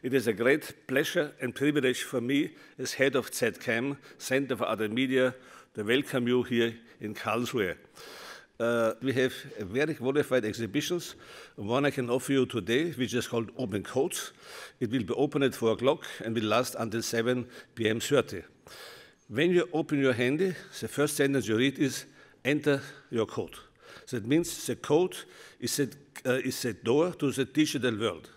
It is a great pleasure and privilege for me as head of ZCAM, Center for Other Media, to welcome you here in Karlsruhe. Uh, we have very qualified exhibitions. One I can offer you today, which is called Open Codes. It will be open at 4 o'clock and will last until 7 p.m. 30. When you open your handy, the first sentence you read is, enter your code. That means the code is a, uh, is a door to the digital world.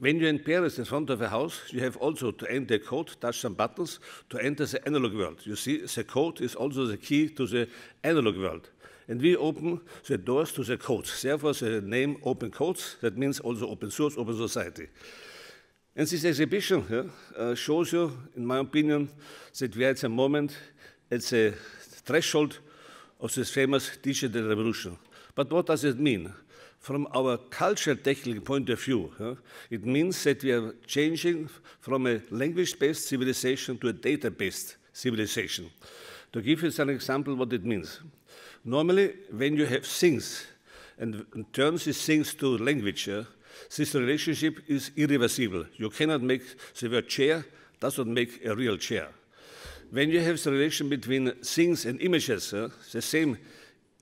When you're in Paris in front of a house, you have also to enter a code, touch some buttons to enter the analog world. You see, the code is also the key to the analog world. And we open the doors to the codes. Therefore, the name Open Codes, that means also open source, open society. And this exhibition yeah, uh, shows you, in my opinion, that we are at the moment at the threshold of this famous digital revolution. But what does it mean? from our culture technical point of view. Huh? It means that we are changing from a language-based civilization to a data-based civilization. To give you an example what it means. Normally, when you have things, and turns these things to language, this relationship is irreversible. You cannot make the word chair does not make a real chair. When you have the relation between things and images, the same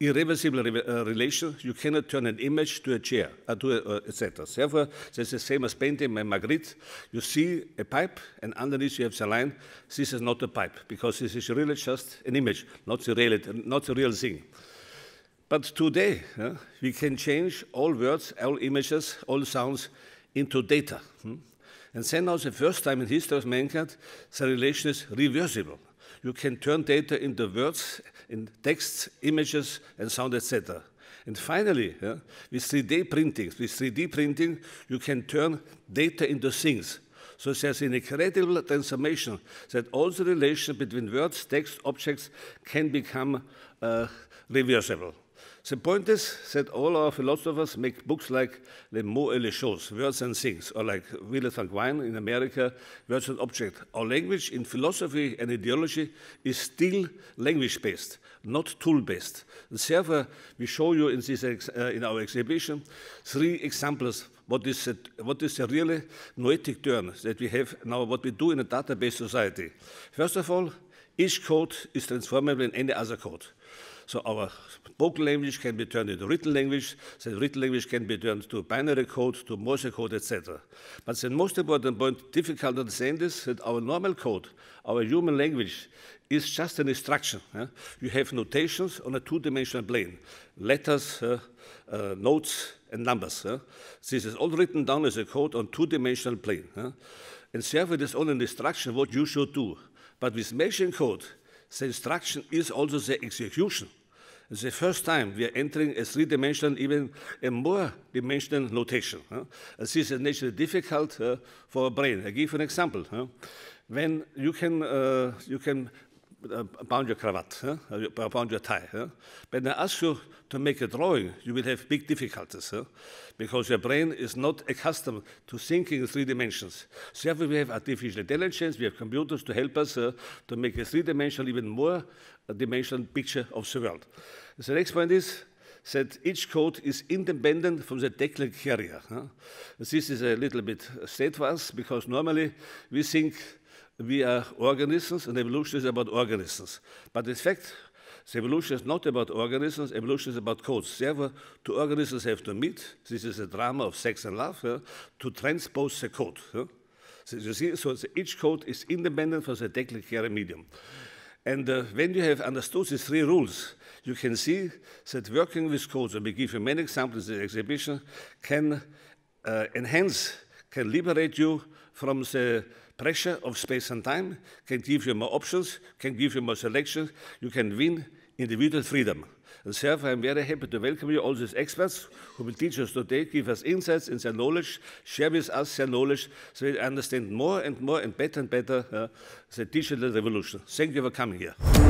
irreversible re uh, relations. You cannot turn an image to a chair, uh, to uh, etc. Therefore, there's the same as painting by Magritte. You see a pipe, and underneath you have the line. This is not a pipe because this is really just an image, not the real, not the real thing. But today, we can change all words, all images, all sounds into data. Hmm? And then now, the first time in history of mankind, the relation is reversible. You can turn data into words, in texts, images, and sound, etc. And finally, yeah, with 3D printing, with 3D printing, you can turn data into things. So there's an incredible transformation that all the relation between words, text, objects can become uh, reversible. The point is that all our philosophers make books like Les mots et les choses, words and things, or like Van Wein in America, words and objects. Our language in philosophy and ideology is still language-based, not tool-based. And Therefore, we show you in, this uh, in our exhibition three examples what is, what is the really noetic turn that we have now, what we do in a database society. First of all, each code is transformable in any other code. So our spoken language can be turned into written language, the written language can be turned to binary code, to Morse code, etc. But the most important point, difficult to understand is that our normal code, our human language, is just an instruction. You have notations on a two-dimensional plane, letters, uh, uh, notes, and numbers. This is all written down as a code on two-dimensional plane. And therefore, it is only an instruction what you should do. But with machine code, the instruction is also the execution. The first time we are entering a three-dimensional, even a more dimensional notation. Huh? This is naturally difficult uh, for a brain. I give you an example. Huh? When you can, uh, you can bound your cravat, huh? Uh, bound your tie. Huh? But when I ask you to make a drawing, you will have big difficulties huh? because your brain is not accustomed to thinking in three dimensions. So therefore, we have artificial intelligence, we have computers to help us uh, to make a three-dimensional, even more uh, dimensional picture of the world. the next point is that each code is independent from the declan carrier. Huh? This is a little bit steadfast because normally we think we are organisms, and evolution is about organisms. But in fact, evolution is not about organisms, evolution is about codes. Therefore, two organisms have to meet. This is a drama of sex and love, yeah, to transpose the code. Yeah. So, you see, so each code is independent from the technical medium. And uh, when you have understood these three rules, you can see that working with codes, and we give you many examples in the exhibition, can uh, enhance, can liberate you from the pressure of space and time can give you more options, can give you more selection. You can win individual freedom. And therefore, I'm very happy to welcome you, all these experts who will teach us today, give us insights and their knowledge, share with us their knowledge so we understand more and more and better and better uh, the digital revolution. Thank you for coming here.